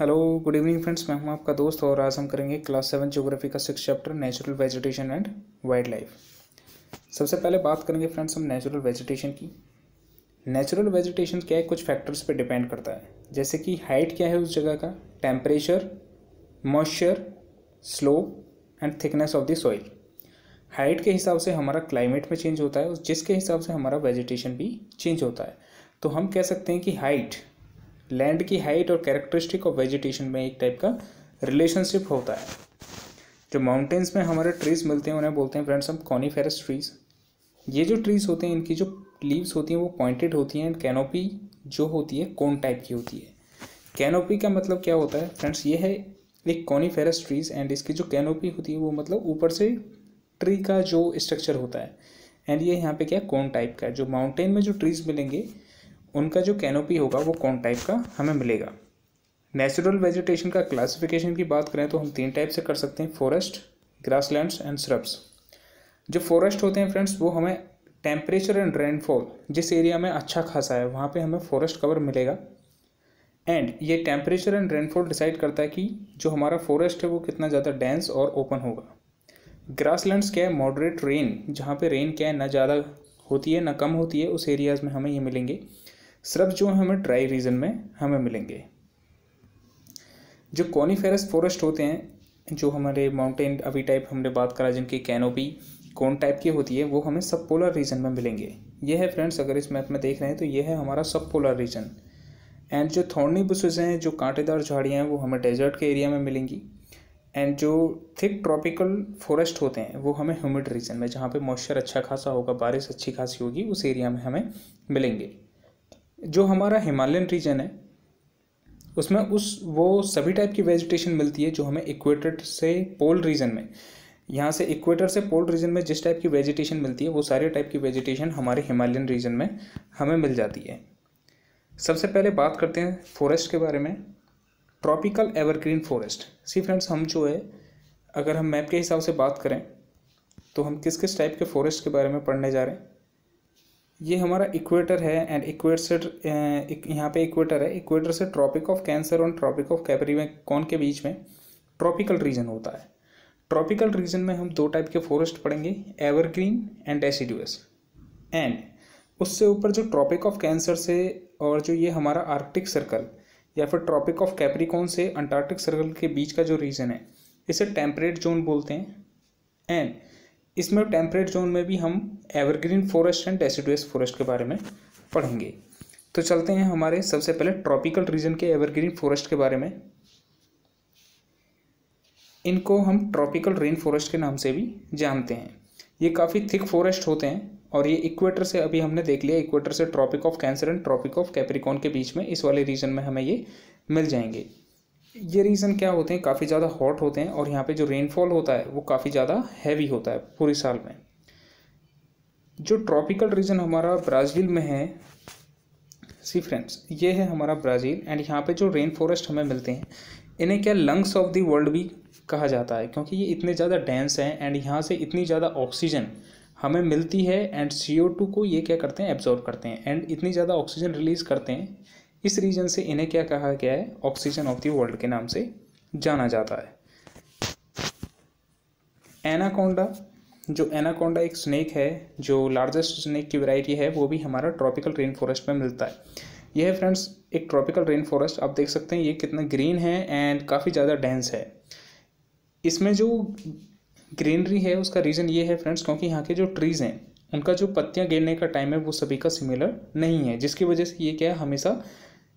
hello good evening friends मैं हूं आपका दोस्त और आज हम करेंगे क्लास सेवन ज्योग्राफी का six chapter natural vegetation and wildlife सबसे पहले बात करेंगे फ्रेंड्स हम नेचुरल वेजिटेशन की नेचुरल वेजिटेशन क्या है कुछ फैक्टर्स पे डिपेंड करता है जैसे कि हाइट क्या है उस जगह का temperature moisture slope and thickness of the soil height के हिसाब से हमारा क्लाइमेट में चेंज होता है जिसके हिसाब से हमारा वेजिटेशन भी चेंज होता है तो हम कह सकते हैं कि हाइट लैंड की हाइट और कैरेक्टरिस्टिक ऑफ वेजिटेशन में एक टाइप का रिलेशनशिप होता है जो माउंटेन्स में हमारे ट्रीज मिलते हैं उन्हें बोलते हैं फ्रेंड्स हम कॉनीफेरस ट्रीज ये जो ट्रीज होते हैं इनकी जो लीव्स होती हैं वो पॉइंटेड होती हैं एंड कैनोपी जो होती है कौन टाइप की होती है कैनोपी का मतलब क्या होता है फ्रेंड्स ये है एक कॉनीफेरस ट्रीज एंड इसकी जो कैनोपी होती है वो मतलब ऊपर से ट्री का जो स्ट्रक्चर होता है एंड ये यहाँ पे क्या है कौन टाइप का है जो माउंटेन में जो ट्रीज मिलेंगे उनका जो कैनोपी होगा वो कौन टाइप का हमें मिलेगा नेचुरल वेजिटेशन का क्लासिफिकेशन की बात करें तो हम तीन टाइप से कर सकते हैं फॉरेस्ट ग्रास एंड श्रब्स जो फॉरेस्ट होते हैं फ्रेंड्स वो हमें टेम्परेचर एंड रेनफॉल जिस एरिया में अच्छा खासा है वहाँ पे हमें फॉरेस्ट कवर मिलेगा एंड ये टेम्परेचर एंड रेनफॉल डिसाइड करता है कि जो हमारा फॉरेस्ट है वो कितना ज़्यादा डेंस और ओपन होगा ग्रास क्या है मॉडरेट रेन जहाँ पे रेन क्या है ना ज़्यादा होती है ना कम होती है उस एरियाज़ में हमें ये मिलेंगे सर्ब जो हमें ड्राई रीजन में हमें मिलेंगे जो कॉनीफेरस फॉरेस्ट होते हैं जो हमारे माउंटेन अभी टाइप हमने बात करा जिनकी कैनोपी कौन टाइप की होती है वो हमें सब पोलर रीजन में मिलेंगे ये है फ्रेंड्स अगर इस मैप में देख रहे हैं तो ये है हमारा सब पोलर रीजन एंड जो थोड़नी बुशेज हैं जो कांटेदार झाड़ियाँ हैं वो हमें डेजर्ट के एरिया में मिलेंगी एंड जो थिक ट्रॉपिकल फॉरेस्ट होते हैं वो हमें ह्यूमिड रीजन में जहाँ पे मॉइस्चर अच्छा खासा होगा बारिश अच्छी खासी होगी उस एरिया में हमें मिलेंगे जो हमारा हिमालयन रीजन है उसमें उस वो सभी टाइप की वेजिटेशन मिलती है जो हमें इक्वेटर से पोल रीजन में यहाँ से इक्वेटर से पोल रीजन में जिस टाइप की वेजिटेशन मिलती है वो सारे टाइप की वेजिटेशन हमारे हिमालयन रीजन में हमें मिल जाती है सबसे पहले बात करते हैं फॉरेस्ट के बारे में tropical evergreen forest see friends हम जो है अगर हम मैप के हिसाब से बात करें तो हम किस किस टाइप के फॉरेस्ट के बारे में पढ़ने जा रहे हैं ये हमारा इक्वेटर है एंड इक्वेटर से यहाँ पे इक्वेटर है इक्वेटर से ट्रॉपिक ऑफ कैंसर और ट्रॉपिक ऑफ कैपरी में कौन के बीच में ट्रॉपिकल रीजन होता है ट्रॉपिकल रीजन में हम दो टाइप के फॉरेस्ट पढ़ेंगे एवरग्रीन एंड एसिड्यूस एंड उससे ऊपर जो ट्रॉपिक ऑफ कैंसर से और जो ये हमारा आर्कटिक सर्कल या फिर ट्रॉपिक ऑफ कैप्रिकॉन से अंटार्कटिक सर्कल के बीच का जो रीजन है इसे टेम्परेट जोन बोलते हैं एंड इसमें टेम्परेट जोन में भी हम evergreen forest and deciduous forest के बारे में पढ़ेंगे तो चलते हैं हमारे सबसे पहले ट्रॉपिकल रीजन के एवरग्रीन फॉरेस्ट के बारे में इनको हम ट्रॉपिकल रेन फॉरेस्ट के नाम से भी जानते हैं ये काफ़ी थिक फॉरेस्ट होते हैं और ये इक्वेटर से अभी हमने देख लिया इक्वेटर से tropic of Cancer and tropic of Capricorn के बीच में इस वाले रीजन में हमें ये मिल जाएंगे ये रीज़न क्या होते हैं काफ़ी ज़्यादा हॉट होते हैं और यहाँ पे जो रेनफॉल होता है वो काफ़ी ज़्यादा हैवी होता है पूरे साल में जो ट्रॉपिकल रीजन हमारा ब्राज़ील में है सी फ्रेंड्स ये है हमारा ब्राज़ील एंड यहाँ पे जो रेन फॉरेस्ट हमें मिलते हैं इन्हें क्या लंग्स ऑफ दी वर्ल्ड भी कहा जाता है क्योंकि ये इतने ज़्यादा डेंस हैं एंड यहाँ से इतनी ज़्यादा ऑक्सीजन हमें मिलती है एंड सी ओ टू को ये क्या करते हैं एब्जॉर्व करते हैं एंड इतनी ज़्यादा ऑक्सीजन रिलीज़ करते हैं इस रीजन से इन्हें क्या कहा गया है ऑक्सीजन ऑफ दी वर्ल्ड के नाम से जाना जाता है एनाकोंडा जो एनाकोंडा एक स्नैक है जो लार्जेस्ट स्नैक की वैरायटी है वो भी हमारा ट्रॉपिकल रेन फॉरेस्ट में मिलता है यह फ्रेंड्स एक ट्रॉपिकल रेन फॉरेस्ट आप देख सकते हैं ये कितना ग्रीन है एंड काफ़ी ज़्यादा डेंस है इसमें जो ग्रीनरी है उसका रीज़न ये है फ्रेंड्स क्योंकि यहाँ के जो ट्रीज़ हैं उनका जो पत्तियाँ गिरने का टाइम है वो सभी का सिमिलर नहीं है जिसकी वजह से ये क्या है हमेशा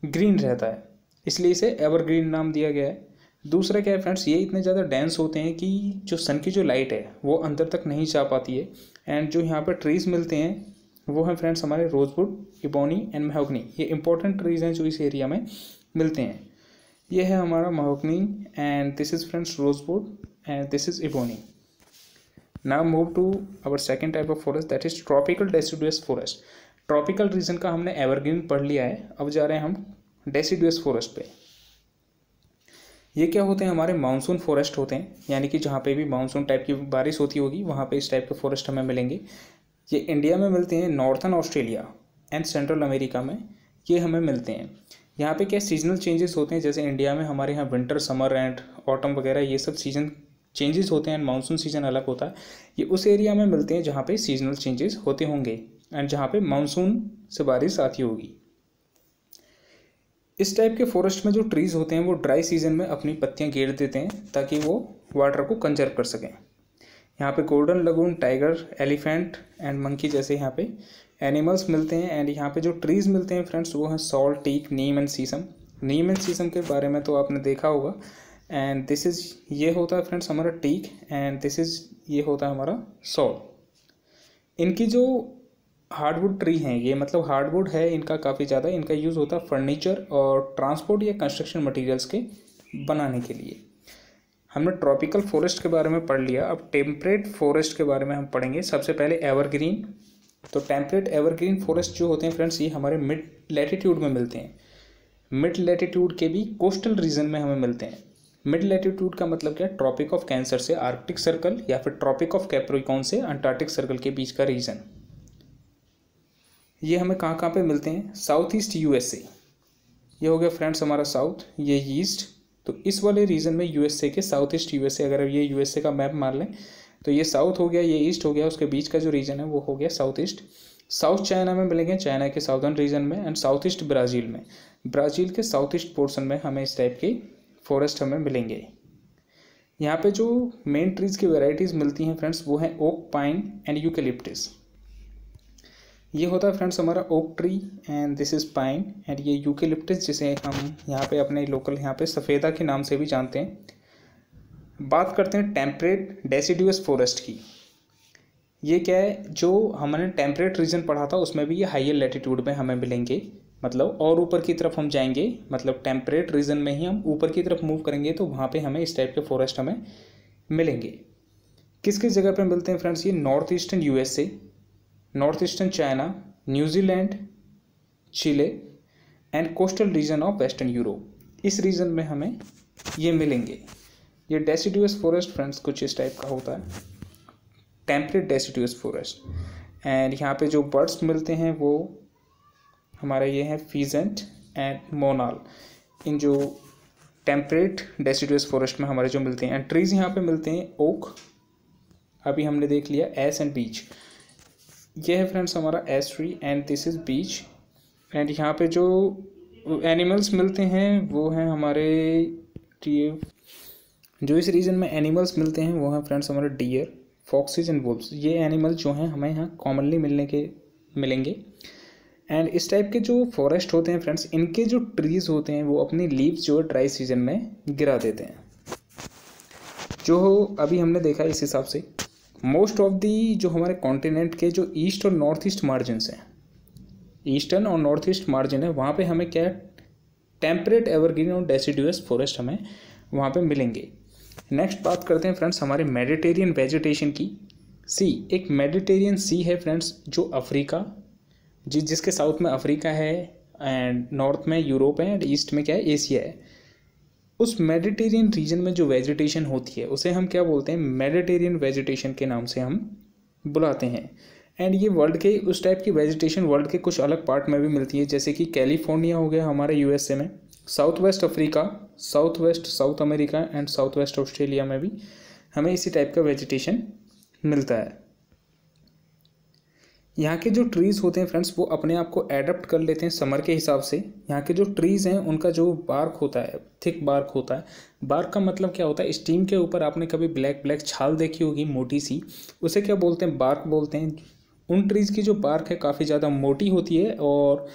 ग्रीन रहता है इसलिए इसे एवरग्रीन नाम दिया गया है दूसरा क्या है फ्रेंड्स ये इतने ज़्यादा डेंस होते हैं कि जो सन की जो लाइट है वो अंदर तक नहीं जा पाती है एंड जो यहाँ पर ट्रीज़ मिलते हैं वो हैं फ्रेंड्स हमारे रोजवुड इबोनी एंड महोगनी ये इंपॉर्टेंट ट्रीज़ हैं जो इस एरिया में मिलते हैं ये है हमारा mahogany and this is friends rosewood and this is ebony now move to our second type of forest that is tropical deciduous forest tropical region का हमने एवरग्रीन पढ़ लिया है अब जा रहे हैं हम डेसिडुअस फॉरेस्ट पर ये क्या होते हैं हमारे मानसून फॉरेस्ट होते हैं यानी कि जहाँ पे भी मानसून टाइप की बारिश होती होगी वहाँ पे इस टाइप के फॉरेस्ट हमें मिलेंगे ये इंडिया में मिलते हैं northern Australia and central America में ये हमें मिलते हैं यहाँ पे क्या सीजनल चेंजेस होते हैं जैसे इंडिया में हमारे यहाँ विंटर समर एंड ऑटम वगैरह ये सब सीजन चेंजेस होते हैं एंड मानसून सीजन अलग होता है ये उस एरिया में मिलते हैं जहाँ पर सीजनल चेंजेस होते होंगे एंड जहाँ पर मानसून से बारिश आती होगी इस टाइप के फॉरेस्ट में जो ट्रीज़ होते हैं वो ड्राई सीजन में अपनी पत्तियाँ गेर देते हैं ताकि वो वाटर को कंजर्व कर सकें यहाँ पे golden langur tiger elephant and monkey जैसे यहाँ पे एनिमल्स मिलते हैं एंड यहाँ पे जो ट्रीज़ मिलते हैं फ्रेंड्स वो हैं sal teak neem and sheesham neem and sheesham के बारे में तो आपने देखा होगा एंड दिस इज़ ये होता है फ्रेंड्स हमारा टीक एंड दिस इज़ ये होता है हमारा सॉल इनकी जो हार्डवुड ट्री हैं ये मतलब हार्डवुड है इनका काफ़ी ज़्यादा इनका यूज़ होता है फर्नीचर और ट्रांसपोर्ट या कंस्ट्रक्शन मटेरियल्स के बनाने के लिए हमने ट्रॉपिकल फॉरेस्ट के बारे में पढ़ लिया अब टेम्परेट फॉरेस्ट के बारे में हम पढ़ेंगे सबसे पहले एवरग्रीन तो टेम्परेट एवरग्रीन फॉरेस्ट जो होते हैं फ्रेंड्स ये हमारे मिड लेटीट्यूड में मिलते हैं मिड लेटीट्यूड के भी कोस्टल रीजन में हमें मिलते हैं मिड लेटीट्यूड का मतलब क्या है ट्रॉपिक ऑफ कैंसर से आर्कटिक सर्कल या फिर ट्रॉपिक ऑफ कैप्रिकॉन से अंटार्कटिक सर्कल के बीच का रीजन ये हमें कहाँ कहाँ पे मिलते हैं साउथ ईस्ट यूएसए ये हो गया फ्रेंड्स हमारा साउथ ये ईस्ट तो इस वाले रीजन में यूएसए के साउथ ईस्ट यूएसए अगर ये यूएसए का मैप मान लें तो ये साउथ हो गया ये ईस्ट हो गया उसके बीच का जो रीजन है वो हो गया साउथ ईस्ट साउथ चाइना में मिलेंगे चाइना के साउथर्न रीजन में एंड साउथ ईस्ट ब्राज़ील में ब्राज़ील के साउथ ईस्ट पोर्शन में हमें इस टाइप के फॉरेस्ट हमें मिलेंगे यहाँ पे जो मेन ट्रीज़ की वेराइटीज़ मिलती हैं फ्रेंड्स वो हैं ओक पाइन एंड यूकेलिप्टिस ये होता है फ्रेंड्स हमारा oak tree and this is pine and ये यूकेलिप्टस जिसे हम यहाँ पे अपने लोकल यहाँ पे सफ़ेदा के नाम से भी जानते हैं बात करते हैं टेम्परेट डेसीड्यूस फॉरेस्ट की ये क्या है जो हमने टेम्परेट रीजन पढ़ा था उसमें भी ये हाइयर लेटीट्यूड में हमें मिलेंगे मतलब और ऊपर की तरफ हम जाएंगे मतलब टेम्परेट रीजन में ही हम ऊपर की तरफ मूव करेंगे तो वहाँ पे हमें इस टाइप के फॉरेस्ट हमें मिलेंगे किस किस जगह पे मिलते हैं फ्रेंड्स ये north eastern USA north eastern China New Zealand Chile and coastal region of western Europe इस रीजन में हमें ये मिलेंगे ये डेसीड्यूस फॉरेस्ट फ्रेंड्स कुछ इस टाइप का होता है टेम्परेट डेसीड्यूस फॉरेस्ट एंड यहाँ पे जो बर्ड्स मिलते हैं वो हमारा ये है फीजेंट एंड मोनाल इन जो टेम्परेट डेसीड्यूस फॉरेस्ट में हमारे जो मिलते हैं एंड ट्रीज़ यहाँ पे मिलते हैं ओक अभी हमने देख लिया एस एंड बीच ये है फ्रेंड्स हमारा ash tree and this is beech and यहाँ पे जो एनिमल्स मिलते हैं वो हैं हमारे जो इस रीजन में एनिमल्स मिलते हैं वो हैं फ्रेंड्स हमारे डियर फॉक्सेज एंड वुल्फ्स ये एनिमल्स जो हैं हमें यहाँ कॉमनली मिलने के मिलेंगे एंड इस टाइप के जो फॉरेस्ट होते हैं फ्रेंड्स इनके जो ट्रीज़ होते हैं वो अपनी लीव्स जो है ड्राई सीजन में गिरा देते हैं जो अभी हमने देखा इस हिसाब से मोस्ट ऑफ दी जो हमारे कॉन्टिनेंट के जो ईस्ट और नॉर्थ ईस्ट मार्जिनस हैं ईस्टर्न और नॉर्थ ईस्ट मार्जिन है वहाँ पे हमें क्या टेम्परेट एवरग्रीन और डेसीड्यूस फॉरेस्ट हमें वहाँ पे मिलेंगे नेक्स्ट बात करते हैं फ्रेंड्स हमारे मेडिटेरियन वेजिटेशन की सी एक मेडिटेरियन सी है फ्रेंड्स जो अफ्रीका जिस जिसके साउथ में अफ्रीका है एंड नॉर्थ में यूरोप है एंड ईस्ट में क्या है एशिया है उस मेडिटेरियन रीजन में जो वेजिटेशन होती है उसे हम क्या बोलते हैं मेडिटेरियन वेजिटेशन के नाम से हम बुलाते हैं एंड ये वर्ल्ड के उस टाइप की वेजिटेशन वर्ल्ड के कुछ अलग पार्ट में भी मिलती है जैसे कि कैलिफोर्निया हो गया हमारे यूएसए में south west Africa south west south America and south west Australia में भी हमें इसी टाइप का वेजिटेशन मिलता है यहाँ के जो ट्रीज़ होते हैं फ्रेंड्स वो अपने आप को एडप्ट कर लेते हैं समर के हिसाब से यहाँ के जो ट्रीज़ हैं उनका जो बार्क होता है थिक बार्क होता है बार्क का मतलब क्या होता है स्टीम के ऊपर आपने कभी ब्लैक ब्लैक छाल देखी होगी मोटी सी उसे क्या बोलते हैं बार्क बोलते हैं उन ट्रीज़ की जो बार्क है काफ़ी ज़्यादा मोटी होती है और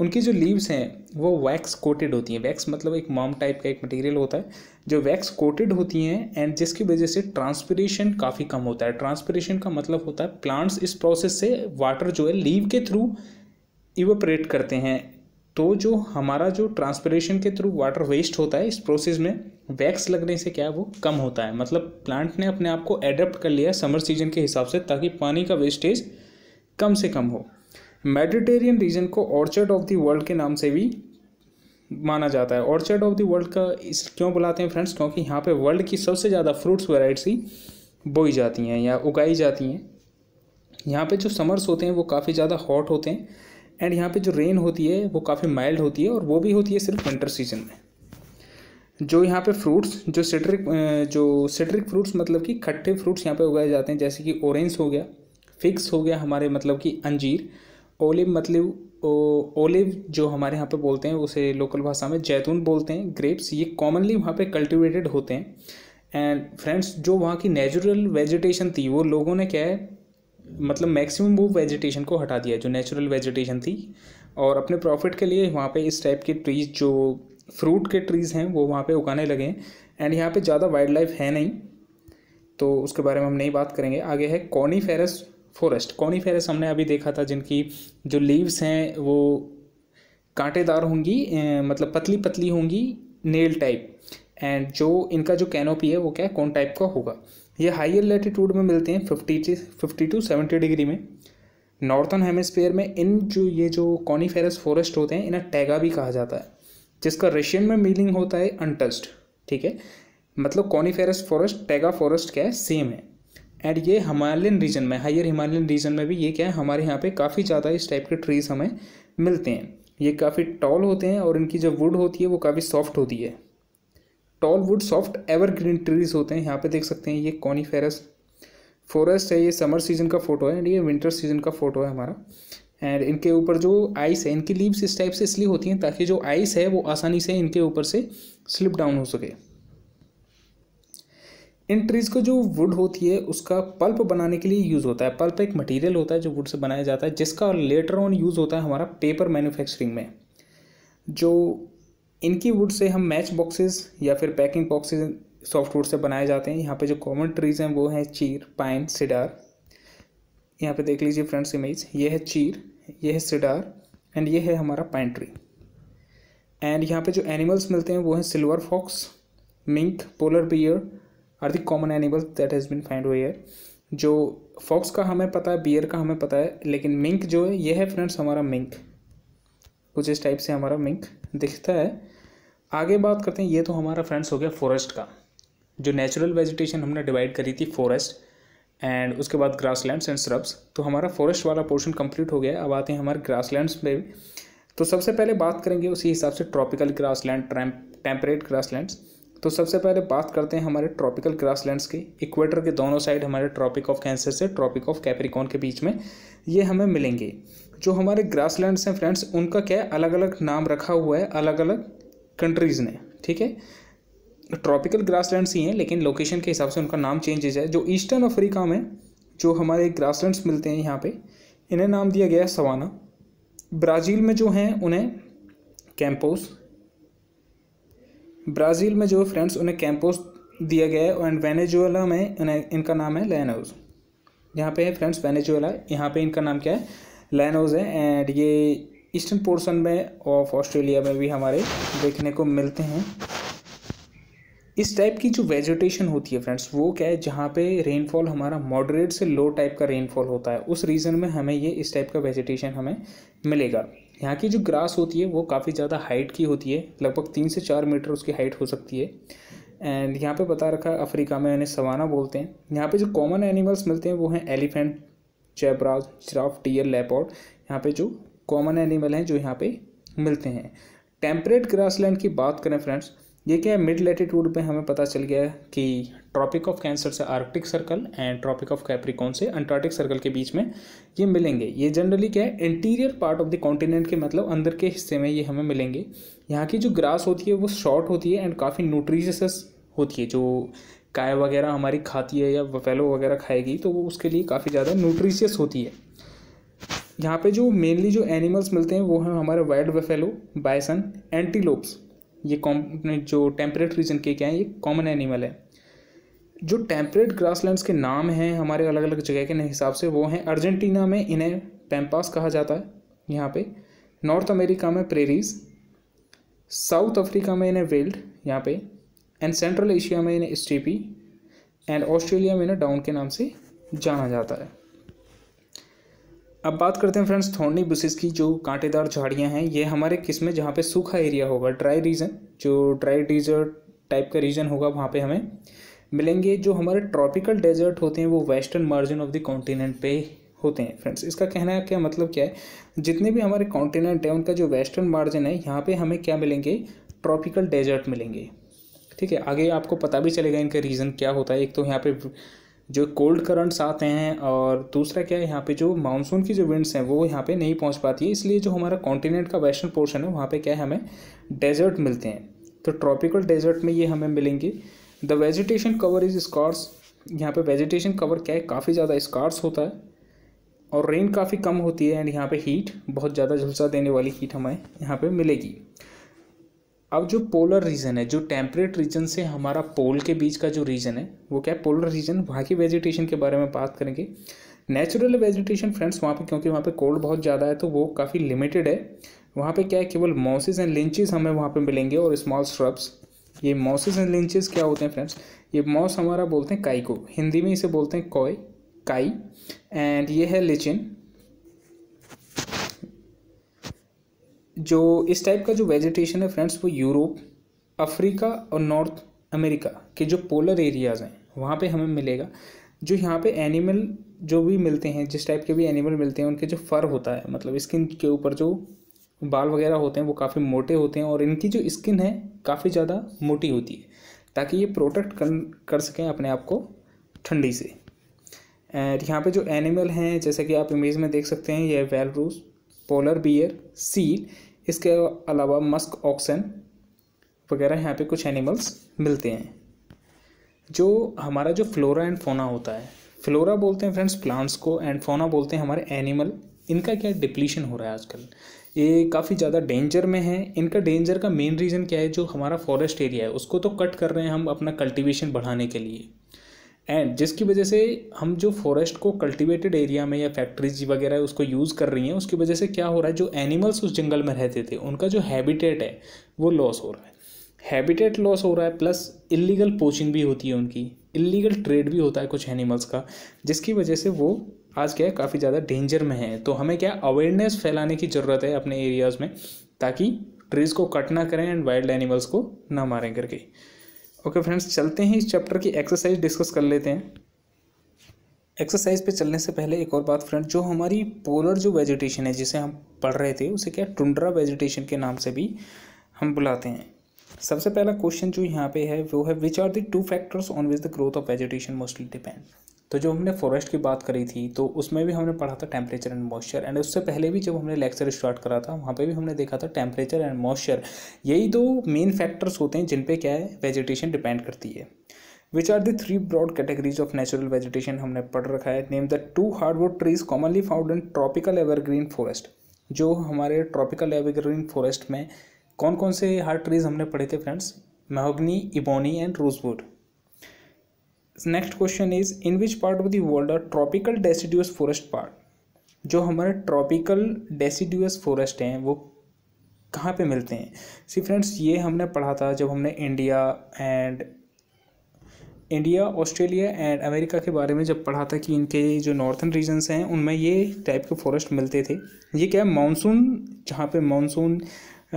उनकी जो लीव्स हैं वो वैक्स कोटेड होती हैं वैक्स मतलब एक मॉम टाइप का एक मटेरियल होता है जो वैक्स कोटेड होती हैं एंड जिसकी वजह से ट्रांसपरेशन काफ़ी कम होता है ट्रांसपरेशन का मतलब होता है प्लांट्स इस प्रोसेस से वाटर जो है लीव के थ्रू इवोपरेट करते हैं तो जो हमारा जो ट्रांसपरेशन के थ्रू वाटर वेस्ट होता है इस प्रोसेस में वैक्स लगने से क्या है वो कम होता है मतलब प्लांट ने अपने आप को एडेप्ट कर लिया समर सीजन के हिसाब से ताकि पानी का वेस्टेज कम से कम हो मेडिटेरियन रीजन को ऑर्चर्ड ऑफ द वर्ल्ड के नाम से भी माना जाता है ऑर्चर्ड ऑफ द वर्ल्ड का इस क्यों बुलाते हैं फ्रेंड्स क्योंकि यहाँ पे वर्ल्ड की सबसे ज़्यादा फ्रूट्स वेराइटी बोई जाती हैं या उगाई जाती हैं यहाँ पे जो समर्स होते हैं वो काफ़ी ज़्यादा हॉट होते हैं एंड यहाँ पे जो रेन होती है वो काफ़ी माइल्ड होती है और वो भी होती है सिर्फ विंटर सीजन में जो यहाँ पे फ्रूट्स जो सिट्रिक जो सिट्रिक फ्रूट्स मतलब कि खट्टे फ्रूट्स यहाँ पे उगाए जाते हैं जैसे कि ऑरेंज हो गया फिक्स हो गया हमारे मतलब कि अंजीर ओलिव मतलब ओलिव जो हमारे यहाँ पे बोलते हैं उसे लोकल भाषा में जैतून बोलते हैं ग्रेप्स ये कॉमनली वहाँ पे कल्टिवेटेड होते हैं एंड फ्रेंड्स जो वहाँ की नेचुरल वेजिटेशन थी वो लोगों ने क्या है मतलब मैक्सिमम वो वेजिटेशन को हटा दिया जो नेचुरल वेजिटेशन थी और अपने प्रॉफिट के लिए वहाँ पे इस टाइप के ट्रीज जो फ्रूट के ट्रीज़ हैं वो वहाँ पे उगाने लगे हैं एंड यहाँ पे ज़्यादा वाइल्ड लाइफ है नहीं तो उसके बारे में हम नहीं बात करेंगे आगे है कॉनी फेरस फॉरेस्ट कॉनीफेरस हमने अभी देखा था जिनकी जो लीव्स हैं वो कांटेदार होंगी मतलब पतली पतली होंगी नेल टाइप एंड जो इनका जो कैनोपी है वो क्या कौन टाइप का होगा ये हाइयर लेटीट्यूड में मिलते हैं fifty fifty to seventy degree में नॉर्थन हेमिस्फेयर में इन जो ये जो कॉनीफेरस फॉरेस्ट होते हैं इन्हें टैगा भी कहा जाता है जिसका रशियन में मीनिंग होता है अनटस्ट ठीक है मतलब कॉनीफेरस फॉरेस्ट टैगा फॉरेस्ट क्या है सेम है एंड ये हिमालयन रीजन में हायर हिमालयन रीजन में भी ये क्या है हमारे यहाँ पे काफ़ी ज़्यादा इस टाइप के ट्रीज़ हमें मिलते हैं ये काफ़ी टॉल होते हैं और इनकी जो वुड होती है वो काफ़ी सॉफ्ट होती है tall wood soft evergreen trees होते हैं यहाँ पे देख सकते हैं ये कॉनीफेरस फॉरेस्ट है ये समर सीजन का फोटो है एंड ये विंटर सीजन का फोटो है हमारा एंड इनके ऊपर जो आइस है इनकी लीव्स इस टाइप से इसलिए होती हैं ताकि जो आइस है वो आसानी से इनके ऊपर से स्लिप डाउन हो सके इन ट्रीज़ को जो वुड होती है उसका पल्प बनाने के लिए यूज़ होता है पल्प एक मटेरियल होता है जो वुड से बनाया जाता है जिसका लेटर ऑन यूज़ होता है हमारा पेपर मैन्युफैक्चरिंग में जो इनकी वुड से हम मैच बॉक्सेस या फिर पैकिंग बॉक्सेस सॉफ्टवुड से बनाए जाते हैं यहाँ पे जो कॉमन ट्रीज़ हैं वो हैं चीर पाइन सिडार यहाँ पे देख लीजिए फ्रेंड्स इमेज ये है चीर ये है सिडार एंड ये है हमारा पाइन ट्री एंड यहाँ पे जो एनिमल्स मिलते हैं वो हैं silver fox mink polar bear are the common animals that has been find हुए जो फॉक्स का हमें पता है बियर का हमें पता है लेकिन मिंक जो है यह है फ्रेंड्स हमारा मिंक कुछ इस टाइप से हमारा मिंक दिखता है आगे बात करते हैं ये तो हमारा फ्रेंड्स हो गया फॉरेस्ट का जो नेचुरल वेजिटेशन हमने डिवाइड करी थी फॉरेस्ट एंड उसके बाद लैंड्स एंड स्रब्स तो हमारा फॉरेस्ट वाला पोर्शन कंप्लीट हो गया अब आते हैं हमारे ग्रास लैंड्स पे तो सबसे पहले बात करेंगे उसी हिसाब से tropical grass land temperate lands तो सबसे पहले बात करते हैं हमारे ट्रॉपिकल ग्रासलैंड्स की इक्वेटर के दोनों साइड हमारे ट्रॉपिक ऑफ कैंसर से ट्रॉपिक ऑफ कैप्रिकॉन के बीच में ये हमें मिलेंगे जो हमारे ग्रासलैंड्स हैं फ्रेंड्स उनका क्या है अलग अलग नाम रखा हुआ है अलग अलग कंट्रीज़ ने ठीक है ट्रॉपिकल ग्रासलैंड्स ही हैं लेकिन लोकेशन के हिसाब से उनका नाम चेंजेज है जो ईस्टर्न अफ्रीका में जो हमारे ग्रासलैंड्स मिलते हैं यहाँ पे इन्हें नाम दिया गया है सवाना ब्राज़ील में जो हैं उन्हें कैंपोस ब्राज़ील में जो फ्रेंड्स उन्हें कैंपोस दिया गया है एंड वेनेजुएला में उन्हें इनका नाम है लेनोज यहाँ पे है फ्रेंड्स वेनेजुएला यहाँ पे इनका नाम क्या है लेनोज है एंड ये ईस्टर्न पोर्शन में ऑफ ऑस्ट्रेलिया में भी हमारे देखने को मिलते हैं इस टाइप की जो वेजिटेशन होती है फ्रेंड्स वो क्या है जहाँ पे रेनफॉल हमारा मॉडरेट से लो टाइप का रेनफॉल होता है उस रीज़न में हमें ये इस टाइप का वेजिटेशन हमें मिलेगा यहाँ की जो ग्रास होती है वो काफ़ी ज़्यादा हाइट की होती है लगभग तीन से चार मीटर उसकी हाइट हो सकती है एंड यहाँ पे बता रखा है अफ्रीका में इन्हें सवाना बोलते हैं यहाँ पे जो कॉमन एनिमल्स मिलते हैं वो हैं elephant zebras giraffe tiger leopard यहाँ पे जो कॉमन एनिमल हैं जो यहाँ पे मिलते हैं टेम्परेट ग्रासलैंड की बात करें फ्रेंड्स ये क्या है मिड लेटीट्यूड पे हमें पता चल गया कि ट्रॉपिक ऑफ कैंसर से Arctic circle and tropic of Capricorn से अंटार्कटिक सर्कल के बीच में ये मिलेंगे ये जनरली क्या है interior part of the continent के मतलब अंदर के हिस्से में ये हमें मिलेंगे यहाँ की जो ग्रास होती है वो शॉर्ट होती है एंड काफ़ी न्यूट्रीशस होती है जो काय वगैरह हमारी खाती है या वफेलो वगैरह खाएगी तो वो उसके लिए काफ़ी ज़्यादा न्यूट्रीशियस होती है यहाँ पे जो मेनली जो एनिमल्स मिलते हैं वो हैं हमारे वाइल्ड वफेलो बाइसन एंटीलोप्स ये कॉम जो टेम्परेट रीजन के क्या है ये कॉमन एनिमल है जो टेम्परेट ग्रासलैंड्स के नाम हैं हमारे अलग अलग जगह के हिसाब से वो हैं अर्जेंटीना में इन्हें पैम्पास कहा जाता है यहाँ पे नॉर्थ अमेरिका में प्रेरीज साउथ अफ्रीका में इन्हें वेल्ड यहाँ पे एंड सेंट्रल एशिया में इन्हें स्टीपी एंड ऑस्ट्रेलिया में इन्हें डाउन के नाम से जाना जाता है अब बात करते हैं फ्रेंड्स थोड़नी बुशेज़ की जो कांटेदार झाड़ियाँ हैं ये हमारे किस में जहाँ पे सूखा एरिया होगा ड्राई रीजन जो ड्राई डिजर्ट टाइप का रीजन होगा वहाँ पे हमें मिलेंगे जो हमारे ट्रॉपिकल डेजर्ट होते हैं वो western margin of the continent पे होते हैं फ्रेंड्स इसका कहना क्या मतलब क्या है जितने भी हमारे कॉन्टिनेंट हैं उनका जो वेस्टर्न मार्जिन है यहाँ पे हमें क्या मिलेंगे ट्रॉपिकल डेजर्ट मिलेंगे ठीक है आगे आपको पता भी चलेगा इनका रीज़न क्या होता है एक तो यहाँ पे जो कोल्ड करंट्स आते हैं और दूसरा क्या है यहाँ पे जो मानसून की जो विंड्स हैं वो यहाँ पे नहीं पहुँच पाती है इसलिए जो हमारा कॉन्टिनेंट का वेस्टर्न पोर्शन है वहाँ पे क्या है हमें डेजर्ट मिलते हैं तो ट्रॉपिकल डेजर्ट में ये हमें मिलेंगे the vegetation cover is scarce यहाँ पे वेजिटेशन कवर क्या है काफ़ी ज़्यादा स्कॉर्स होता है और रेन काफ़ी कम होती है एंड यहाँ पे हीट बहुत ज़्यादा झुलसा देने वाली हीट हमें यहाँ पे मिलेगी अब जो पोलर रीजन है जो टेम्परेट रीजन से हमारा पोल के बीच का जो रीजन है वो क्या है पोलर रीजन वहाँ की वेजिटेशन के बारे में बात करेंगे नेचुरल वेजिटेशन फ्रेंड्स वहाँ पे क्योंकि वहाँ पे कोल्ड बहुत ज़्यादा है तो वो काफ़ी लिमिटेड है वहाँ पे क्या है केवल मॉसिस एंड लिंचज़ हमें वहाँ पे मिलेंगे और स्मॉल श्रब्स ये मॉसिस एंड लिंचज़ क्या होते हैं फ्रेंड्स ये मॉस हमारा बोलते हैं काई को हिंदी में इसे बोलते हैं कॉय काई एंड ये है लिचिन जो इस टाइप का जो वेजिटेशन है फ्रेंड्स वो यूरोप अफ्रीका और नॉर्थ अमेरिका के जो पोलर एरियाज़ हैं वहाँ पे हमें मिलेगा जो यहाँ पे एनिमल जो भी मिलते हैं जिस टाइप के भी एनिमल मिलते हैं उनके जो फर होता है मतलब स्किन के ऊपर जो बाल वगैरह होते हैं वो काफ़ी मोटे होते हैं और इनकी जो स्किन है काफ़ी ज़्यादा मोटी होती है ताकि ये प्रोटेक्ट कर कर सकें अपने आप को ठंडी से एंड यहाँ पे जो एनिमल हैं जैसे कि आप इमेज में देख सकते हैं ये वेलरूस पोलर बियर सील इसके अलावा मस्क ऑक्सन वगैरह यहाँ पे कुछ एनिमल्स मिलते हैं जो हमारा जो फ्लोरा एंड फोना होता है फ्लोरा बोलते हैं फ्रेंड्स प्लांट्स को एंड फोना बोलते हैं हमारे एनिमल इनका क्या डिप्लीशन हो रहा है आजकल ये काफ़ी ज़्यादा डेंजर में है इनका डेंजर का मेन रीज़न क्या है जो हमारा फॉरेस्ट एरिया है उसको तो कट कर रहे हैं हम अपना कल्टीवेशन बढ़ाने के लिए एंड जिसकी वजह से हम जो फॉरेस्ट को कल्टिवेटेड एरिया में या फैक्ट्रीज वगैरह उसको यूज़ कर रही हैं उसकी वजह से क्या हो रहा है जो एनिमल्स उस जंगल में रहते थे उनका जो हैबिटेट है वो लॉस हो रहा है हैबिटेट लॉस हो रहा है प्लस इलीगल पोचिंग भी होती है उनकी इलीगल ट्रेड भी होता है कुछ एनिमल्स का जिसकी वजह से वो आज क्या है काफ़ी ज़्यादा डेंजर में है तो हमें क्या अवेयरनेस फैलाने की ज़रूरत है अपने एरियाज़ में ताकि ट्रीज़ को कट ना करें एंड वाइल्ड एनिमल्स को ना मारें करके ओके फ्रेंड्स चलते हैं इस चैप्टर की एक्सरसाइज डिस्कस कर लेते हैं एक्सरसाइज पे चलने से पहले एक और बात फ्रेंड जो हमारी पोलर जो वेजिटेशन है जिसे हम पढ़ रहे थे उसे क्या टुंड्रा वेजिटेशन के नाम से भी हम बुलाते हैं सबसे पहला क्वेश्चन जो यहाँ पे है वो है which are the two factors on which the growth of vegetation mostly depend तो जो हमने फॉरेस्ट की बात करी थी तो उसमें भी हमने पढ़ा था टेम्परेचर एंड मॉइस्चर एंड उससे पहले भी जब हमने लेक्चर स्टार्ट करा था वहाँ पे भी हमने देखा था टेम्परेचर एंड मॉइस्चर यही दो मेन फैक्टर्स होते हैं जिन पे क्या है वेजिटेशन डिपेंड करती है which are the three broad categories of natural vegetation हमने पढ़ रखा है name the two hardwood trees commonly found in tropical evergreen forest जो हमारे ट्रॉपिकल एवरग्रीन फॉरेस्ट में कौन कौन से हार्ड ट्रीज हमने पढ़े थे friends mahogany ebony and rosewood next question is in which part of the world are tropical deciduous forest part जो हमारे ट्रॉपिकल डेसीड्यूस फॉरेस्ट हैं वो कहाँ पे मिलते हैं सी फ्रेंड्स ये हमने पढ़ा था जब हमने India and India Australia and America के बारे में जब पढ़ा था कि इनके जो नॉर्थन रीजन्स हैं उनमें ये टाइप के फॉरेस्ट मिलते थे ये क्या मानसून जहाँ पे मानसून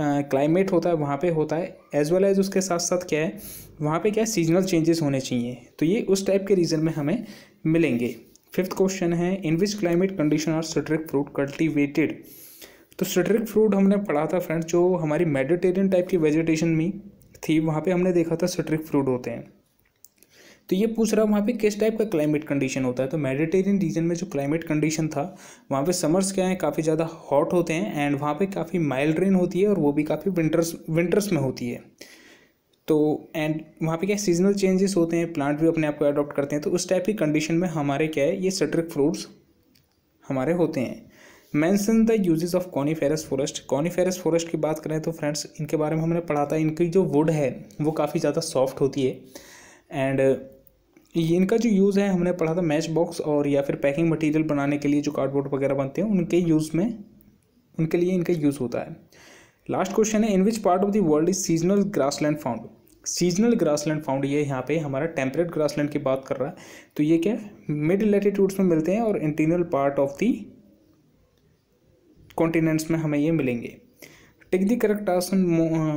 क्लाइमेट होता है वहाँ पे होता है एज वेल एज उसके साथ साथ क्या है वहाँ पे क्या है सीजनल चेंजेस होने चाहिए तो ये उस टाइप के रीज़न में हमें मिलेंगे फिफ्थ क्वेश्चन है in which climate condition are citric fruit cultivated तो सिट्रिक फ्रूट हमने पढ़ा था फ्रेंड जो हमारी मेडिटेरियन टाइप की वेजिटेशन में थी वहाँ पे हमने देखा था सिट्रिक फ्रूट होते हैं तो ये पूछ रहा है वहाँ पे किस टाइप का क्लाइमेट कंडीशन होता है तो मेडिटेरियन रीजन में जो क्लाइमेट कंडीशन था वहाँ पे समर्स क्या है काफ़ी ज़्यादा हॉट होते हैं एंड वहाँ पे काफ़ी माइल्ड रेन होती है और वो भी काफ़ी विंटर्स विंटर्स में होती है तो एंड वहाँ पे क्या सीजनल चेंजेस होते हैं प्लांट भी अपने आप को अडॉप्ट करते हैं तो उस टाइप की कंडीशन में हमारे क्या है ये सट्रिक फ्रूट्स हमारे होते हैं mention the uses of coniferous forest coniferous forest की बात करें तो फ्रेंड्स इनके बारे में हमने पढ़ा था इनकी जो वुड है वो काफ़ी ज़्यादा सॉफ्ट होती है एंड ये इनका जो यूज़ है हमने पढ़ा था मैच बॉक्स और या फिर पैकिंग मटेरियल बनाने के लिए जो कार्डबोर्ड वगैरह बनते हैं उनके यूज़ में उनके लिए इनका यूज़ होता है लास्ट क्वेश्चन है in which part of the world is seasonal grassland found seasonal grassland found ये यहाँ पे हमारा टेम्परेट ग्रासलैंड की बात कर रहा है तो ये क्या है मिड लेटीट्यूड्स में मिलते हैं और interior part of the continents में हमें ये मिलेंगे टेक दी करेक्ट आसन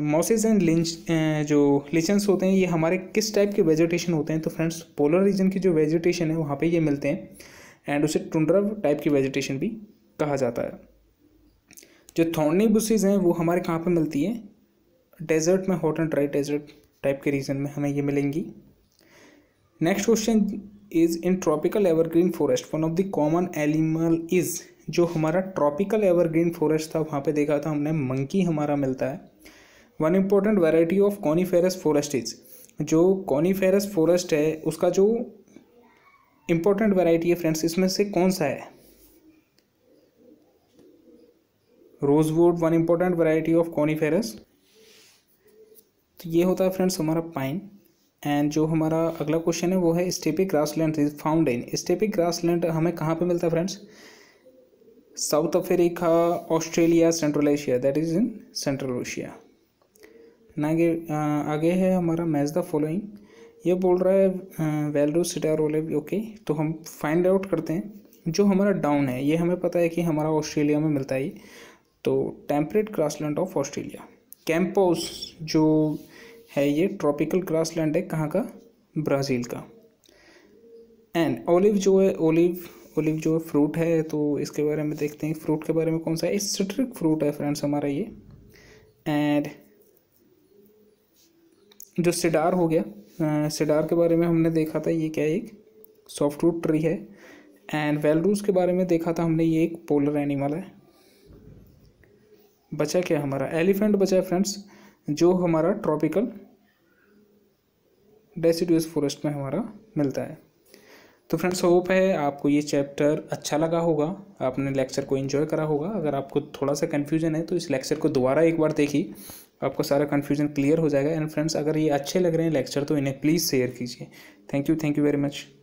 मॉसेज एंड लिंच जो लिचेंस होते हैं ये हमारे किस टाइप के वेजिटेशन होते हैं तो फ्रेंड्स पोलर रीजन की जो वेजिटेशन है वहाँ पे ये मिलते हैं एंड उसे टुंड्रा टाइप की वेजिटेशन भी कहा जाता है जो थॉर्नी बुसेज हैं वो हमारे कहाँ पे मिलती है डेजर्ट में hot and dry desert type के रीजन में हमें ये मिलेंगी next question is in tropical evergreen forest one of the common animal is जो हमारा ट्रॉपिकल एवरग्रीन फॉरेस्ट था वहाँ पे देखा था हमने मंकी हमारा मिलता है one important variety of coniferous forest is जो कॉनीफेरस फॉरेस्ट है उसका जो इम्पोर्टेंट वेराइटी है फ्रेंड्स इसमें से कौन सा है rosewood one important variety of coniferous तो ये होता है फ्रेंड्स हमारा पाइन एंड जो हमारा अगला क्वेश्चन है वो है steppe grass land found in steppe grass land हमें कहाँ पे मिलता है friends south Africa Australia central Asia that is in central Asia आगे आगे है हमारा मैच द फॉलोइंग ये बोल रहा है वेलडो सिटारोलेव ओके तो हम फाइंड आउट करते हैं जो हमारा डाउन है ये हमें पता है कि हमारा ऑस्ट्रेलिया में मिलता है तो temperate grassland of Australia campos जो है ये ट्रॉपिकल ग्रासलैंड है कहाँ का ब्राज़ील का एंड ओलिव जो है ओलिव ओलिव जो फ्रूट है तो इसके बारे में देखते हैं फ्रूट के बारे में कौन सा है सिट्रिक फ्रूट है फ्रेंड्स हमारा ये एंड जो सिडार हो गया सिडार के बारे में हमने देखा था ये क्या एक सॉफ्ट रूट ट्री है एंड वेलरूस के बारे में देखा था हमने ये एक पोलर एनिमल है बचा क्या हमारा एलिफेंट बचा है फ्रेंड्स जो हमारा ट्रॉपिकल डेसिड्यूस फॉरेस्ट में हमारा मिलता है तो फ्रेंड्स होप है आपको ये चैप्टर अच्छा लगा होगा आपने लेक्चर को इन्जॉय करा होगा अगर आपको थोड़ा सा कन्फ्यूजन है तो इस लेक्चर को दोबारा एक बार देखिए आपको सारा कन्फ्यूजन क्लियर हो जाएगा एंड फ्रेंड्स अगर ये अच्छे लग रहे हैं लेक्चर तो इन्हें प्लीज़ शेयर कीजिए thank you thank you very much